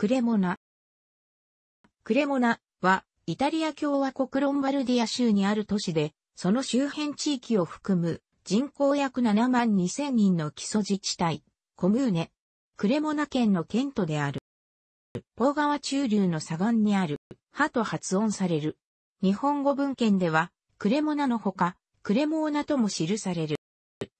クレモナ。クレモナは、イタリア共和国ロンバルディア州にある都市で、その周辺地域を含む人口約7万2千人の基礎自治体、コムーネ、クレモナ県の県都である。ポー川中流の左岸にある、ハと発音される。日本語文献では、クレモナのほか、クレモーナとも記される。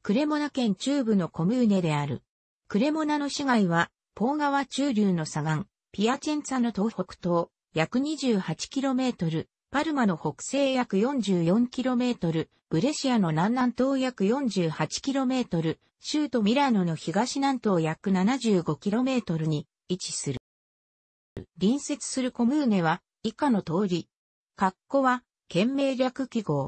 クレモナ県中部のコムーネである。クレモナの市街は、ポー川中流の左岸、ピアチェンツァの東北東、約 28km、パルマの北西約 44km、ブレシアの南南東約 48km、州都ミラノの東南東約 75km に位置する。隣接するコムーネは以下の通り。括弧は、県名略記号。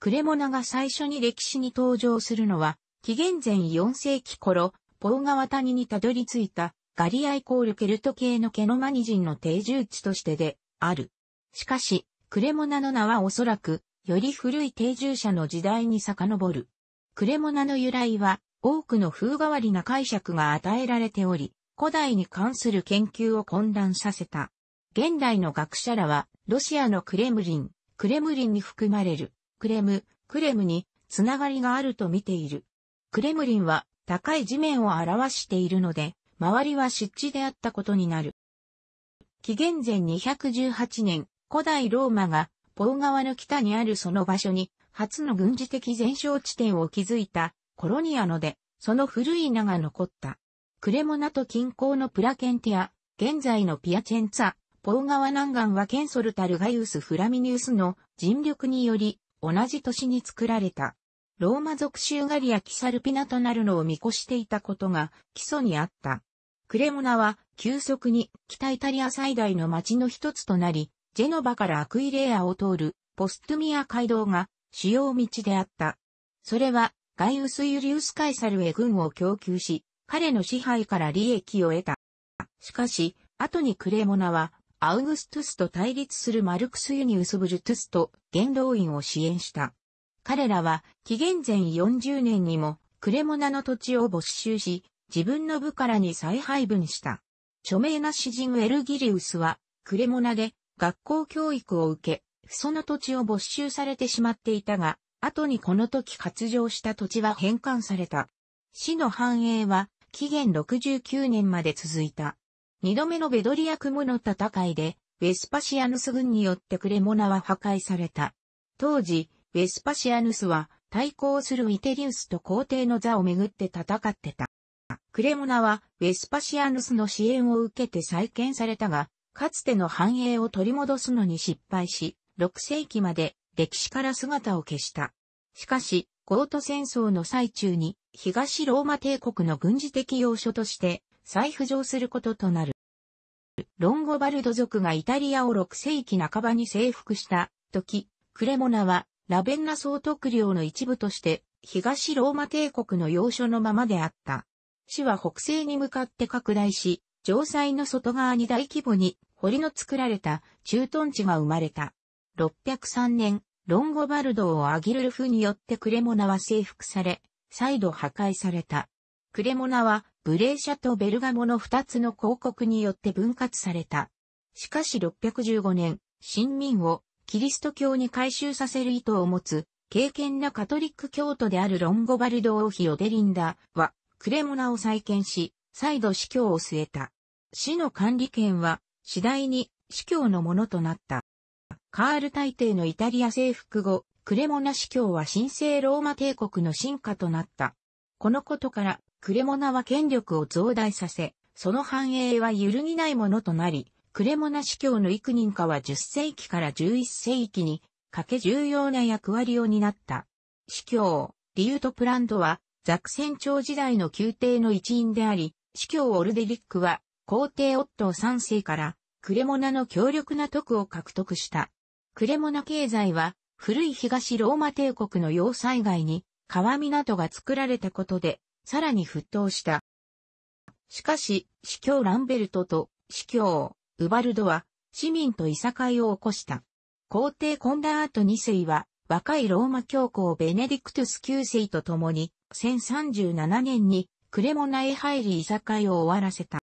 クレモナが最初に歴史に登場するのは、紀元前4世紀頃、ポー川谷にたどり着いたガリアイコールケルト系のケノマニ人の定住地としてで、ある。しかし、クレモナの名はおそらく、より古い定住者の時代に遡る。クレモナの由来は、多くの風変わりな解釈が与えられており、古代に関する研究を混乱させた。現代の学者らは、ロシアのクレムリン、クレムリンに含まれる、クレム、クレムに、つながりがあると見ている。クレムリンは、高い地面を表しているので、周りは湿地であったことになる。紀元前218年、古代ローマが、ポー川の北にあるその場所に、初の軍事的前哨地点を築いた、コロニアので、その古い名が残った。クレモナと近郊のプラケンティア、現在のピアチェンツァ、ポー川南岸はケンソルタルガイウス・フラミニウスの尽力により、同じ年に作られた。ローマ属州ガリア・キサルピナとなるのを見越していたことが基礎にあった。クレモナは急速に北イタリア最大の町の一つとなり、ジェノバからアクイレアを通るポストゥミア街道が主要道であった。それはガイウス・ユリウス・カイサルへ軍を供給し、彼の支配から利益を得た。しかし、後にクレモナはアウグストゥスと対立するマルクス・ユニウス・ブルトゥスと元老院を支援した。彼らは紀元前40年にもクレモナの土地を没収し、自分の部からに再配分した。著名な詩人ウェルギリウスは、クレモナで学校教育を受け、その土地を没収されてしまっていたが、後にこの時発情した土地は返還された。死の繁栄は、紀元69年まで続いた。二度目のベドリア雲の戦いで、ウェスパシアヌス軍によってクレモナは破壊された。当時、ウェスパシアヌスは対抗するイテリウスと皇帝の座をめぐって戦ってた。クレモナはウェスパシアヌスの支援を受けて再建されたが、かつての繁栄を取り戻すのに失敗し、6世紀まで歴史から姿を消した。しかし、ゴート戦争の最中に東ローマ帝国の軍事的要所として再浮上することとなる。ロンゴバルド族がイタリアを6世紀半ばに征服した時、クレモナはラベンナ総督領の一部として東ローマ帝国の要所のままであった。市は北西に向かって拡大し、城塞の外側に大規模に堀の作られた駐屯地が生まれた。603年、ロンゴバルドをアギルルフによってクレモナは征服され、再度破壊された。クレモナはブレーシャとベルガモの二つの広告によって分割された。しかし615年、新民をキリスト教に改宗させる意図を持つ、敬虔なカトリック教徒であるロンゴバルド王妃オデリンダは、クレモナを再建し、再度司教を据えた。市の管理権は次第に司教のものとなった。カール大帝のイタリア征服後、クレモナ司教は神聖ローマ帝国の進化となった。このことから、クレモナは権力を増大させ、その繁栄は揺るぎないものとなり、クレモナ司教の幾人かは10世紀から11世紀にかけ重要な役割を担った。司教、リュートプランドはザクセン朝時代の宮廷の一員であり、司教オルデリックは、皇帝オットー3世から、クレモナの強力な徳を獲得した。クレモナ経済は、古い東ローマ帝国の要塞外に、川港が作られたことで、さらに沸騰した。しかし、司教ランベルトと司教、ウバルドは、市民といさかいを起こした。皇帝コンダート2世は、若いローマ教皇ベネディクトゥス9世と共に、1037年にクレモナへ入り居酒屋を終わらせた。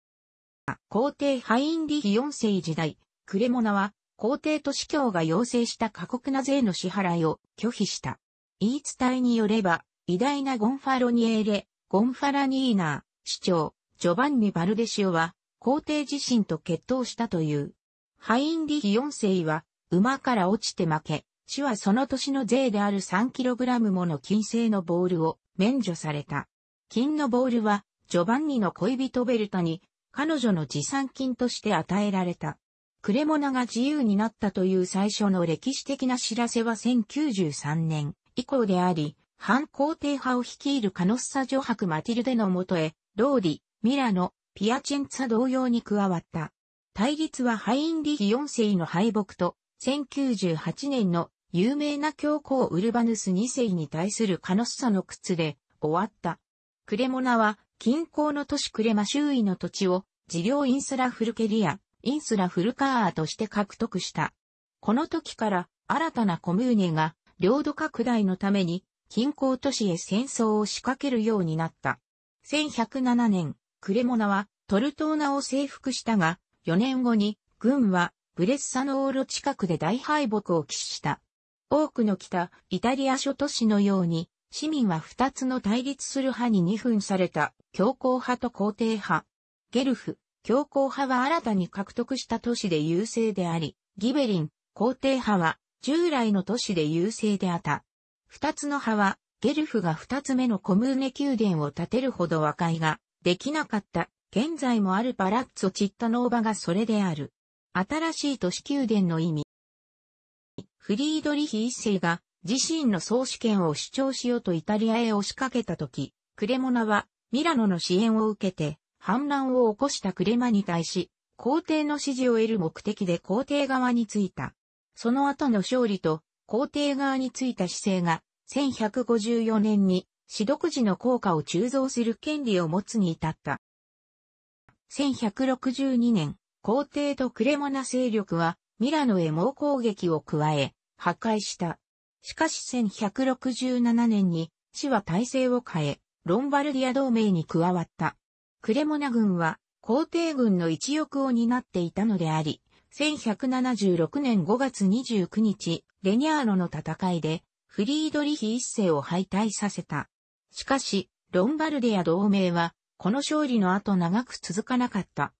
皇帝ハインリヒ4世時代、クレモナは皇帝と司教が要請した過酷な税の支払いを拒否した。言い伝えによれば、偉大なゴンファロニエーレ、ゴンファラニーナー、市長、ジョバンニ・バルデシオは、皇帝自身と決闘したという。ハインリヒ4世は、馬から落ちて負け、市はその年の税である 3kg もの金製のボールを免除された。金のボールは、ジョバンニの恋人ベルタに、彼女の持参金として与えられた。クレモナが自由になったという最初の歴史的な知らせは1093年以降であり、反皇帝派を率いるカノッサ女伯マティルデのもとへ、ローディ、ミラノ、ピアチェンツァ同様に加わった。対立はハインリヒ4世の敗北と1098年の有名な教皇ウルバヌス2世に対するカノッサの靴で終わった。クレモナは近郊の都市クレマ周囲の土地を治療インスラフルケリア、インスラフルカーとして獲得した。この時から新たなコムーネが領土拡大のために近郊都市へ戦争を仕掛けるようになった。1107年、クレモナはトルトーナを征服したが、4年後に軍はブレッサノーロ近くで大敗北を喫した。多くの北、イタリア諸都市のように、市民は二つの対立する派に二分された、強硬派と皇帝派。ゲルフ、強硬派は新たに獲得した都市で優勢であり、ギベリン、皇帝派は従来の都市で優勢であった。二つの派は、ゲルフが二つ目のコムーネ宮殿を建てるほど和解ができなかった。現在もあるパラッツォ・チッタノーバがそれである。新しい都市宮殿の意味。フリードリヒ一世が自身の総主権を主張しようとイタリアへ押しかけたとき、クレモナはミラノの支援を受けて反乱を起こしたクレマに対し、皇帝の支持を得る目的で皇帝側についた。その後の勝利と皇帝側についた姿勢が1154年に私独自の効果を鋳造する権利を持つに至った。1162年、皇帝とクレモナ勢力はミラノへ猛攻撃を加え、破壊した。しかし1167年に、市は体制を変え、ロンバルディア同盟に加わった。クレモナ軍は、皇帝軍の一翼を担っていたのであり、1176年5月29日、レニャーロの戦いで、フリードリヒ一世を敗退させた。しかし、ロンバルディア同盟は、この勝利の後長く続かなかった。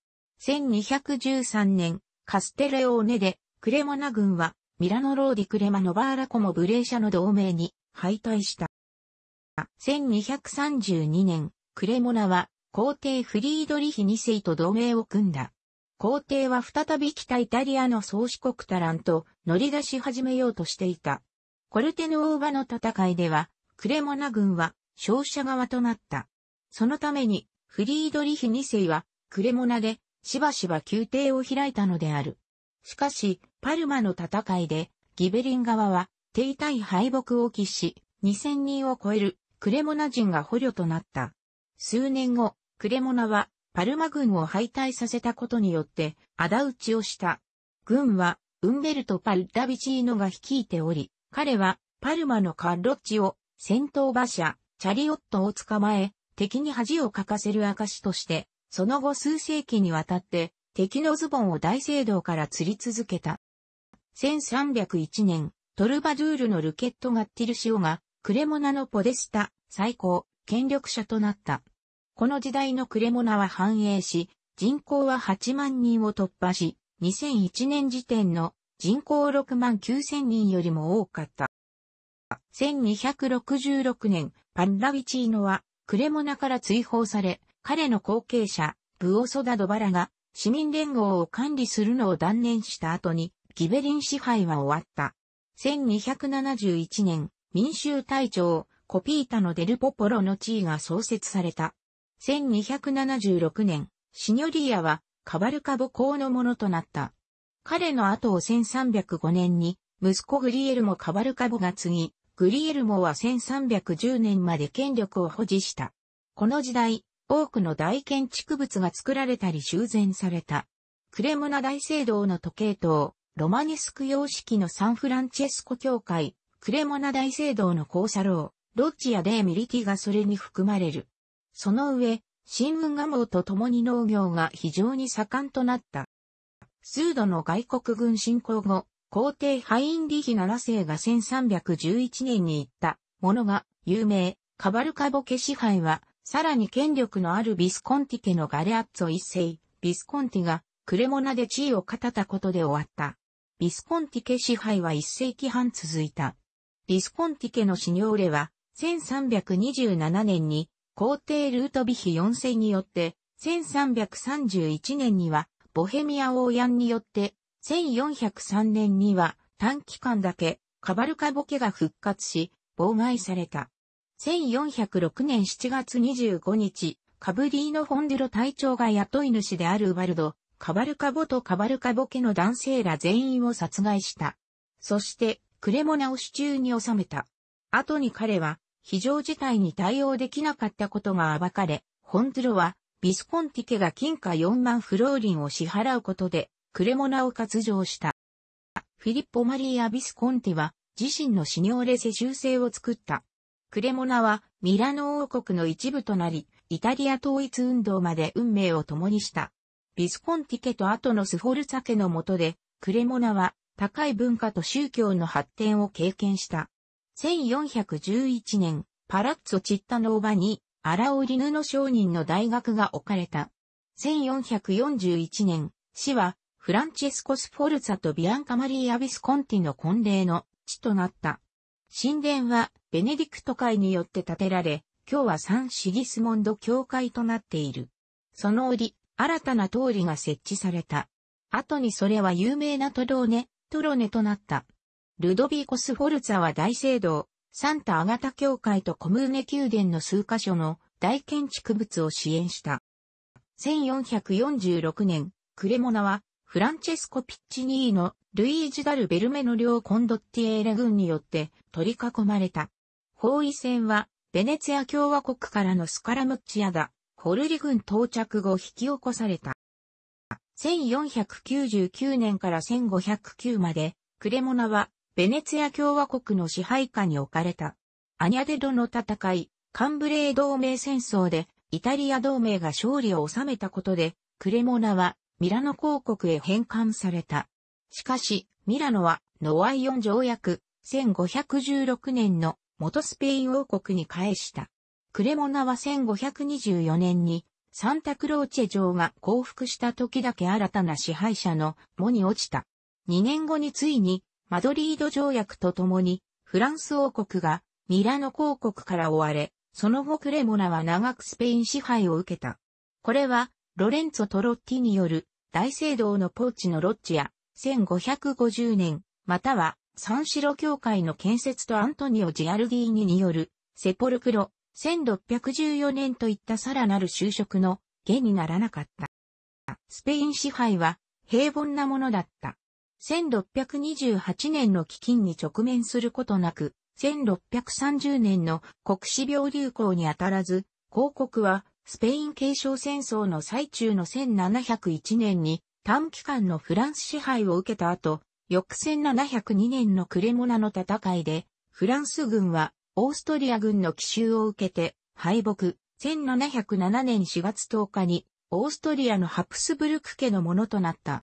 1213年、カステレオーネで、クレモナ軍は、ミラノローディクレマノバーラコモブレーシャの同盟に敗退した。1232年、クレモナは、皇帝フリードリヒ2世と同盟を組んだ。皇帝は再び北イタリアの宗主国タランと乗り出し始めようとしていた。コルテノーバの戦いでは、クレモナ軍は勝者側となった。そのために、フリードリヒ2世は、クレモナでしばしば宮廷を開いたのである。しかし、パルマの戦いで、ギベリン側は、手対敗北を喫し、2000人を超えるクレモナ人が捕虜となった。数年後、クレモナはパルマ軍を敗退させたことによって仇討ちをした。軍はウンベルト・パルダビチーノが率いており、彼はパルマのカロッチを戦闘馬車、チャリオットを捕まえ、敵に恥をかかせる証としてその後数世紀にわたって敵のズボンを大聖堂から釣り続けた。1301年、トルバドゥールのルケット・ガッティルシオがクレモナのポデスタ、最高、権力者となった。この時代のクレモナは繁栄し、人口は8万人を突破し、2001年時点の人口6万9000人よりも多かった。1266年、パンラビチーノはクレモナから追放され、彼の後継者、ブオソダドバラが市民連合を管理するのを断念した後に、ギベリン支配は終わった。1271年、民衆隊長、コピータのデルポポロの地位が創設された。1276年、シニョリアはカバルカボ公のものとなった。彼の後を1305年に、息子グリエルモ・カバルカボが継ぎ、グリエルモは1310年まで権力を保持した。この時代、多くの大建築物が作られたり修繕された。クレムナ大聖堂の時計塔、ロマネスク様式のサンフランチェスコ教会、クレモナ大聖堂の校舎楼、ロッジやデーミリティがそれに含まれる。その上、新聞ガ網と共に農業が非常に盛んとなった。数度の外国軍侵攻後、皇帝ハインリヒ7世が1311年に行ったものが有名、カバルカボケ支配はさらに権力のあるビスコンティ家のガレアッツォ一世、ビスコンティがクレモナで地位を語ったことで終わった。ビスコンティ家支配は一世紀半続いた。ビスコンティ家のシニョーレは、1327年に皇帝ルートビヒ4世によって、1331年にはボヘミア王ヤンによって、1403年には短期間だけカバルカボケが復活し、妨害された。1406年7月25日、カブリーノ・フォンデロ隊長が雇い主であるウバルド、カバルカボとカバルカボ家の男性ら全員を殺害した。そして、クレモナを手中に収めた。後に彼は、非常事態に対応できなかったことが暴かれ、ホンデロは、ビスコンティ家が金貨4万フローリンを支払うことで、クレモナを割譲した。フィリッポ・マリーア・ビスコンティは、自身のシニョーレ世襲制を作った。クレモナはミラノ王国の一部となり、イタリア統一運動まで運命を共にした。ビスコンティ家と後のスフォルツァ家の下で、クレモナは高い文化と宗教の発展を経験した。1411年、パラッツォ・チッタノーバに、アラオリヌの商人の大学が置かれた。1441年、市は、フランチェスコ・スフォルツァとビアンカ・マリー・アビスコンティの婚礼の地となった。神殿はベネディクト会によって建てられ、今日はサン・シギスモンド教会となっている。その折、新たな通りが設置された。後にそれは有名なトローネ、トロネとなった。ルドビーコス・フォルツァは大聖堂、サンタ・アガタ教会とコムーネ宮殿の数カ所の大建築物を支援した。1446年、クレモナはフランチェスコ・ピッチニーのルイージ・ダル・ベルメの両コンドッティエーレ軍によって取り囲まれた。包囲戦は、ベネツィア共和国からのスカラムッチアだ、ホルリ軍到着後引き起こされた。1499年から1509まで、クレモナは、ベネツィア共和国の支配下に置かれた。アニャデドの戦い、カンブレー同盟戦争で、イタリア同盟が勝利を収めたことで、クレモナは、ミラノ公国へ返還された。しかし、ミラノはノワイオン条約1516年の元スペイン王国に返した。クレモナは1524年にサンタクローチェ城が降伏した時だけ新たな支配者の藻に落ちた。2年後についにマドリード条約とともにフランス王国がミラノ公国から追われ、その後クレモナは長くスペイン支配を受けた。これはロレンツォ・トロッティによる大聖堂のポーチのロッジや、1550年、または、サンシロ教会の建設とアントニオ・ジアルディーニによる、セポルクロ、1614年といったさらなる就職の、下にならなかった。スペイン支配は、平凡なものだった。1628年の飢饉に直面することなく、1630年の国史病流行に当たらず、広告はスペイン継承戦争の最中の1701年に短期間のフランス支配を受けた後、翌1702年のクレモナの戦いで、フランス軍はオーストリア軍の奇襲を受けて敗北、1707年4月10日にオーストリアのハプスブルク家のものとなった。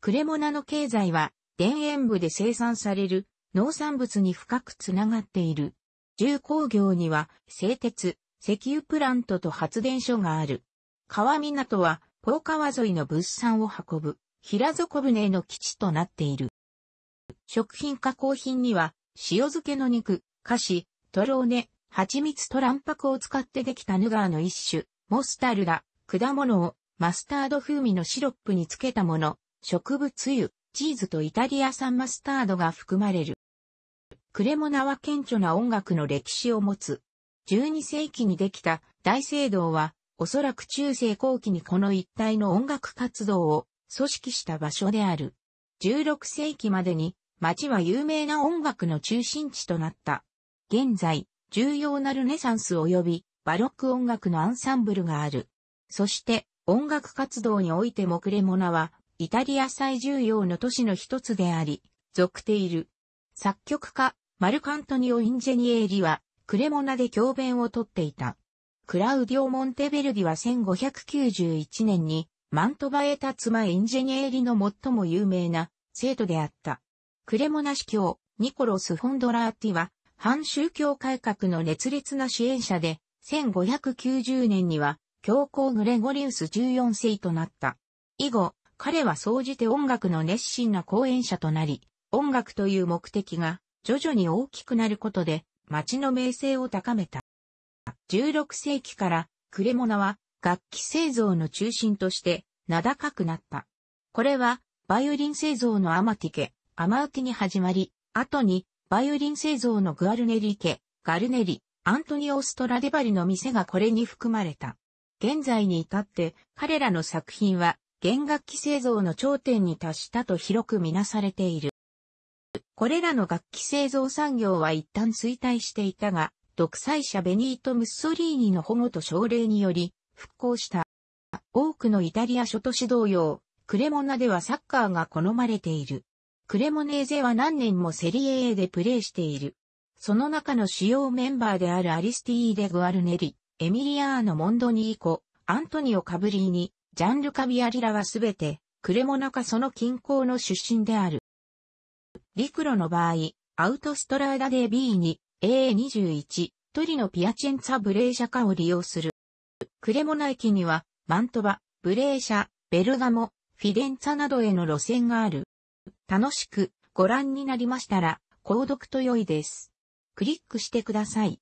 クレモナの経済は田園部で生産される農産物に深くつながっている。重工業には製鉄、石油プラントと発電所がある。川港は、ポーカワ沿いの物産を運ぶ、平底船の基地となっている。食品加工品には、塩漬けの肉、菓子、とろーね、蜂蜜と卵白を使ってできたヌガーの一種、モスタルダ、果物を、マスタード風味のシロップにつけたもの、植物油、チーズとイタリア産マスタードが含まれる。クレモナは顕著な音楽の歴史を持つ、12世紀にできた大聖堂は、おそらく中世後期にこの一帯の音楽活動を組織した場所である。16世紀までに町は有名な音楽の中心地となった。現在、重要なルネサンス及びバロック音楽のアンサンブルがある。そして音楽活動においてもクレモナはイタリア最重要の都市の一つであり、属ている。作曲家、マルカントニオ・インジェニエーリはクレモナで教鞭をとっていた。クラウディオ・モンテベルディは1591年にマントバエタツマ・エンジェニエリの最も有名な生徒であった。クレモナ司教、ニコロス・フォンドラーティは、反宗教改革の熱烈な支援者で、1590年には、教皇グレゴリウス14世となった。以後、彼は総じて音楽の熱心な講演者となり、音楽という目的が徐々に大きくなることで、町の名声を高めた。16世紀からクレモナは楽器製造の中心として名高くなった。これはバイオリン製造のアマティケ、アマウティに始まり、後にバイオリン製造のグアルネリ家、ガルネリ、アントニオ・ストラデバリの店がこれに含まれた。現在に至って彼らの作品は弦楽器製造の頂点に達したと広くみなされている。これらの楽器製造産業は一旦衰退していたが、独裁者ベニート・ムッソリーニの保護と奨励により復興した。多くのイタリア諸都市同様、クレモナではサッカーが好まれている。クレモネーゼは何年もセリエ A でプレーしている。その中の主要メンバーであるアリスティーデ・グアルネリ、エミリアーノ・モンドニーコ、アントニオ・カブリーニ、ジャンル・カビアリラはすべて、クレモナかその近郊の出身である。陸路の場合、アウトストラーダで B2、A21、トリノピアチェンツァブレーシャカを利用する。クレモナ駅には、マントバ、ブレーシャ、ベルガモ、フィデンツァなどへの路線がある。楽しくご覧になりましたら、購読と良いです。クリックしてください。